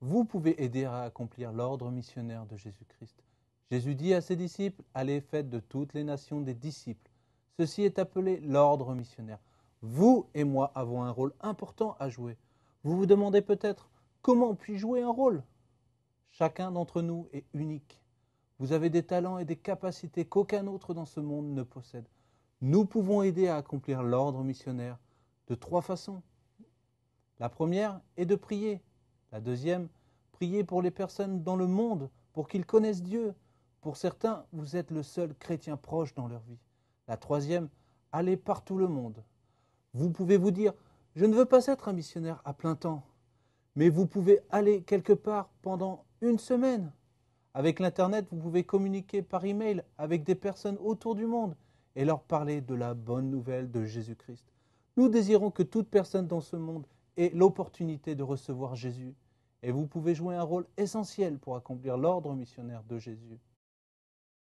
vous pouvez aider à accomplir l'ordre missionnaire de Jésus-Christ. Jésus dit à ses disciples, allez faites de toutes les nations des disciples. Ceci est appelé l'ordre missionnaire. Vous et moi avons un rôle important à jouer. Vous vous demandez peut-être, comment puis-je jouer un rôle Chacun d'entre nous est unique. Vous avez des talents et des capacités qu'aucun autre dans ce monde ne possède. Nous pouvons aider à accomplir l'ordre missionnaire de trois façons. La première est de prier la deuxième, priez pour les personnes dans le monde, pour qu'ils connaissent Dieu. Pour certains, vous êtes le seul chrétien proche dans leur vie. La troisième, allez partout le monde. Vous pouvez vous dire, je ne veux pas être un missionnaire à plein temps, mais vous pouvez aller quelque part pendant une semaine. Avec l'Internet, vous pouvez communiquer par email avec des personnes autour du monde et leur parler de la bonne nouvelle de Jésus-Christ. Nous désirons que toute personne dans ce monde ait l'opportunité de recevoir Jésus et vous pouvez jouer un rôle essentiel pour accomplir l'ordre missionnaire de Jésus.